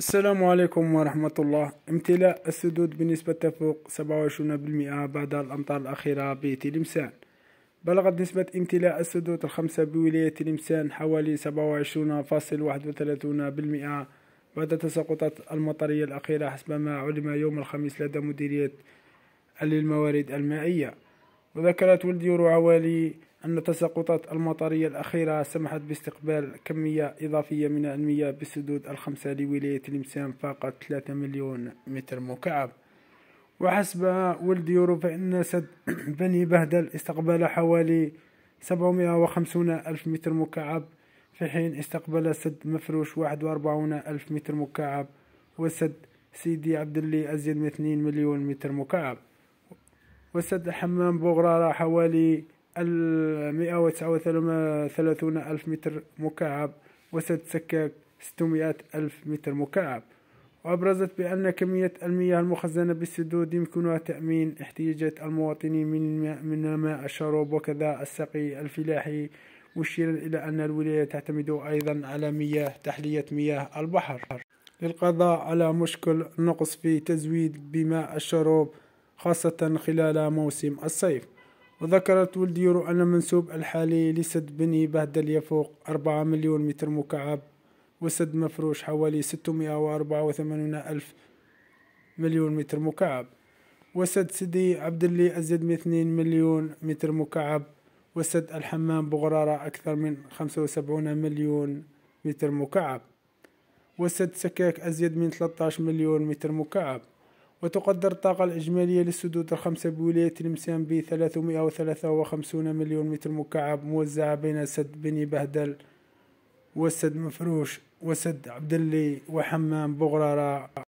السلام عليكم ورحمة الله امتلاء السدود بنسبة تفوق 27% بعد الأمطار الأخيرة بتلمسان بلغت نسبة امتلاء السدود الخمسة بولاية تلمسان حوالي 27.31% بعد التساقطات المطرية الأخيرة حسب ما علم يوم الخميس لدى مديرية للموارد المائية وذكرت ولدي حوالي أن التساقطات المطرية الأخيرة سمحت باستقبال كمية إضافية من المياه بالسدود الخمسة لولاية لمسان فاقت 3 مليون متر مكعب وحسب ولد يورو فإن سد بني بهدل استقبل حوالي 750 ألف متر مكعب في حين استقبل سد مفروش 41 ألف متر مكعب وسد سيدي عبداللي أزيد من 2 مليون متر مكعب وسد حمام بوغرارة حوالي وتسعة وثلاثون ألف متر مكعب وسط سكاك ستمائة ألف متر مكعب وأبرزت بأن كمية المياه المخزنة بالسدود يمكنها تأمين احتياجات المواطنين من ماء, من ماء الشرب وكذا السقي الفلاحي مشيرا إلى أن الولاية تعتمد أيضا على مياه تحلية مياه البحر للقضاء على مشكل نقص في تزويد بماء الشرب خاصة خلال موسم الصيف وذكرت ولديرو يورو أن المنسوب الحالي لسد بني بهدل يفوق 4 مليون متر مكعب وسد مفروش حوالي 684 ألف مليون متر مكعب وسد سيدي عبد اللي أزيد من 2 مليون متر مكعب وسد الحمام بغرارة أكثر من 75 مليون متر مكعب وسد سكاك أزيد من 13 مليون متر مكعب وتقدر الطاقة الإجمالية للسدود الخمسة بولاية تلمسان ب 353 مليون متر مكعب موزعة بين سد بني بهدل وسد مفروش وسد عبدلي وحمام بغرارة